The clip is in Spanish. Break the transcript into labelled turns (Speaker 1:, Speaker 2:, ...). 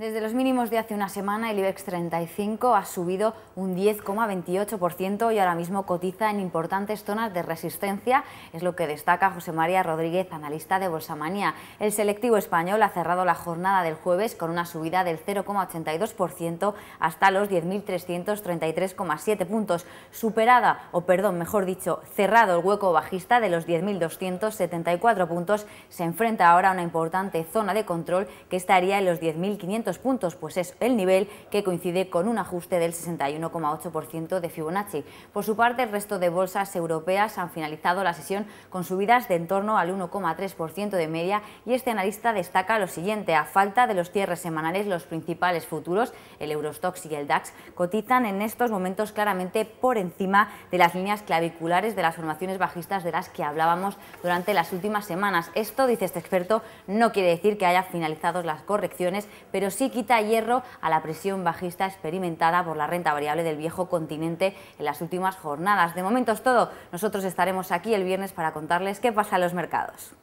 Speaker 1: Desde los mínimos de hace una semana, el IBEX 35 ha subido un 10,28% y ahora mismo cotiza en importantes zonas de resistencia. Es lo que destaca José María Rodríguez, analista de Bolsamanía. El selectivo español ha cerrado la jornada del jueves con una subida del 0,82% hasta los 10.333,7 puntos, superada, o perdón, mejor dicho, cerrado el hueco bajista de los 10.274 puntos. Se enfrenta ahora a una importante zona de control que estaría en los 10.500 puntos, pues es el nivel que coincide con un ajuste del 61,8% de Fibonacci. Por su parte, el resto de bolsas europeas han finalizado la sesión con subidas de en torno al 1,3% de media y este analista destaca lo siguiente, a falta de los cierres semanales los principales futuros, el Eurostox y el DAX, cotizan en estos momentos claramente por encima de las líneas claviculares de las formaciones bajistas de las que hablábamos durante las últimas semanas. Esto, dice este experto, no quiere decir que haya finalizado las correcciones, pero sí sí quita hierro a la presión bajista experimentada por la renta variable del viejo continente en las últimas jornadas. De momento es todo. Nosotros estaremos aquí el viernes para contarles qué pasa en los mercados.